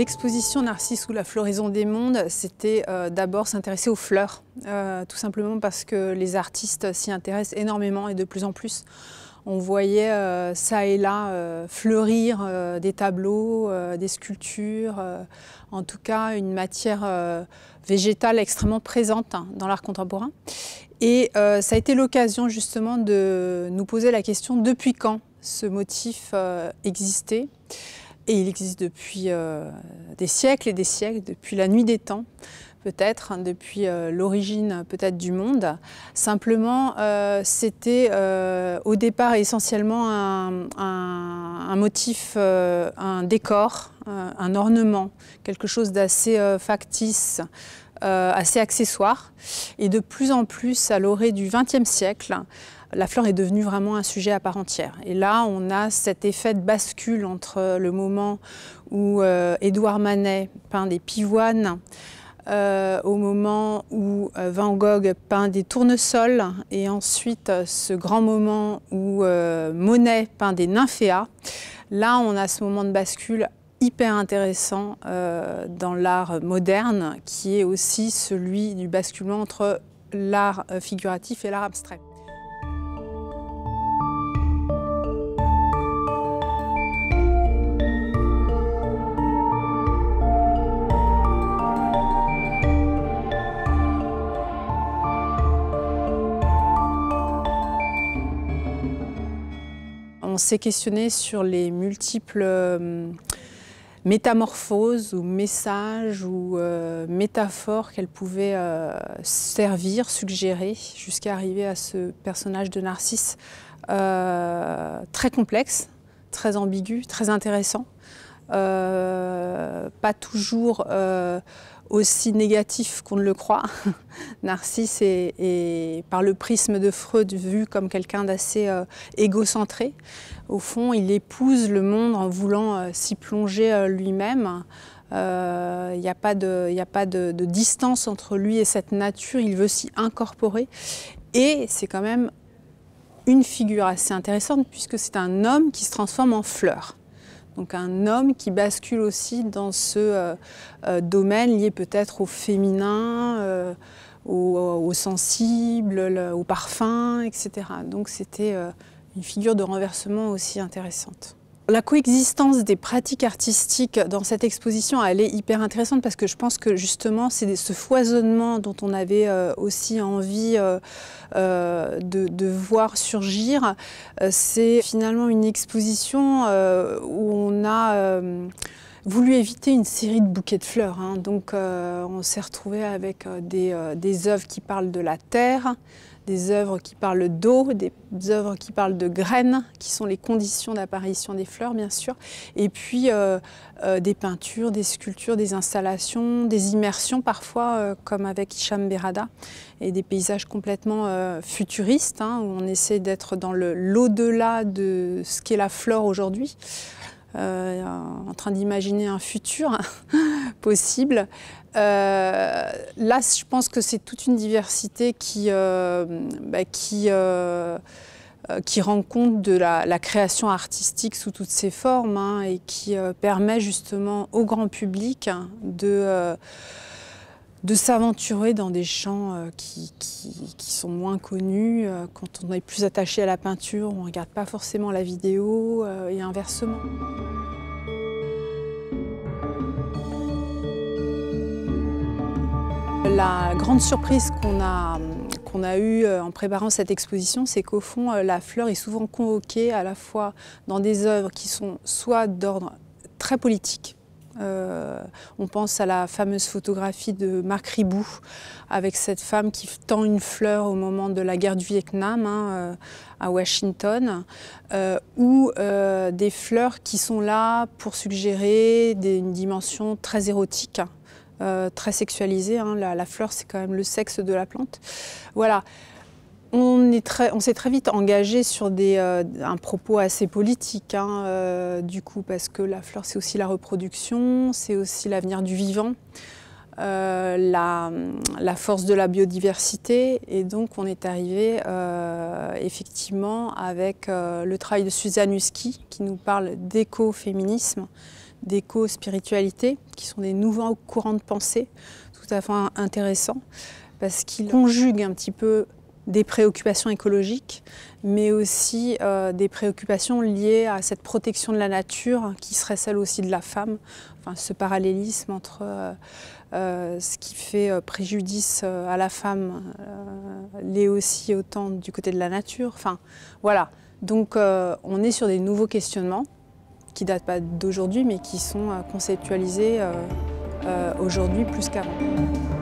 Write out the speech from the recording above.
L'exposition Narcisse ou la floraison des mondes, c'était euh, d'abord s'intéresser aux fleurs, euh, tout simplement parce que les artistes s'y intéressent énormément et de plus en plus. On voyait euh, ça et là fleurir des tableaux, des sculptures, en tout cas une matière végétale extrêmement présente hein, dans l'art contemporain. Et ça a été l'occasion justement de nous poser la question depuis quand ce motif existait et il existe depuis euh, des siècles et des siècles, depuis la nuit des temps peut-être, hein, depuis euh, l'origine euh, peut-être du monde. Simplement, c'était au départ essentiellement un, un motif, un décor, un ornement, quelque chose d'assez factice. assez accessoire et de plus en plus à l'orée du XXe siècle la fleur est devenue vraiment un sujet à part entière. Et là, on a cet effet de bascule entre le moment où euh, Édouard Manet peint des pivoines, euh, au moment où euh, Van Gogh peint des tournesols, et ensuite ce grand moment où Monet peint des nymphéas. Là, on a ce moment de bascule hyper intéressant dans l'art moderne, qui est aussi celui du basculement entre l'art figuratif et l'art abstrait. s'est questionné sur les multiples euh, métamorphoses ou messages ou euh, métaphores qu'elle pouvait euh, servir, suggérer, jusqu'à arriver à ce personnage de Narcisse très complexe, très ambigu, très intéressant. pas toujours aussi négatif qu'on ne le croit. Narcisse est, par le prisme de Freud, vu comme quelqu'un d'assez euh, égocentré. Au fond, il épouse le monde en voulant euh, s'y plonger euh, lui-même. Il n'y a pas, a pas de distance entre lui et cette nature, il veut s'y incorporer. Et c'est quand même une figure assez intéressante puisque c'est un homme qui se transforme en fleur. Donc un homme qui bascule aussi dans ce euh, euh, domaine lié peut-être au féminin, euh, au, sensible, au parfum, etc. Donc c'était une figure de renversement aussi intéressante. La coexistence des pratiques artistiques dans cette exposition, elle est hyper intéressante parce que je pense que justement, c'est ce foisonnement dont on avait euh, aussi envie euh, euh, de, voir surgir. c'est finalement une exposition où on a voulu éviter une série de bouquets de fleurs. Hein. Donc, on s'est retrouvé avec des œuvres qui parlent de la terre, des œuvres qui parlent d'eau, des œuvres qui parlent de graines, qui sont les conditions d'apparition des fleurs, bien sûr, et puis euh, euh, des peintures, des sculptures, des installations, des immersions parfois, euh, comme avec Hicham Berada, et des paysages complètement futuristes, hein, où on essaie d'être dans l'au-delà de ce qu'est la flore aujourd'hui. Euh, en train d'imaginer un futur possible. Euh, là, je pense que c'est toute une diversité qui, euh, bah, qui, qui rend compte de la, création artistique sous toutes ses formes hein, et qui permet justement au grand public de de s'aventurer dans des champs euh, qui, sont moins connus. Euh, quand on est plus attaché à la peinture, on ne regarde pas forcément la vidéo euh, et inversement. La grande surprise qu'on a, qu'on a eue en préparant cette exposition, c'est qu'au fond, la fleur est souvent convoquée à la fois dans des œuvres qui sont soit d'ordre très politique, euh, on pense à la fameuse photographie de Marc Ribou avec cette femme qui tend une fleur au moment de la guerre du Vietnam hein, euh, à Washington, euh, ou des fleurs qui sont là pour suggérer une dimension très érotique. très sexualisée. Hein. La, la, fleur, c'est quand même le sexe de la plante. Voilà, on, s'est très vite engagé sur des, euh, un propos assez politique, hein, euh, du coup, parce que la fleur, c'est aussi la reproduction, c'est aussi l'avenir du vivant, euh, la, la, force de la biodiversité. Et donc, on est arrivé effectivement avec le travail de Suzanne Husky, qui nous parle d'écoféminisme, d'éco-spiritualité, qui sont des nouveaux courants de pensée tout à fait intéressants, parce qu'ils conjuguent un petit peu des préoccupations écologiques, mais aussi euh, des préoccupations liées à cette protection de la nature hein, qui serait celle aussi de la femme, enfin, ce parallélisme entre euh, euh, ce qui fait préjudice à la femme l'est aussi autant du côté de la nature. Enfin, voilà. Donc on est sur des nouveaux questionnements qui datent pas d'aujourd'hui, mais qui sont conceptualisés aujourd'hui plus qu'avant.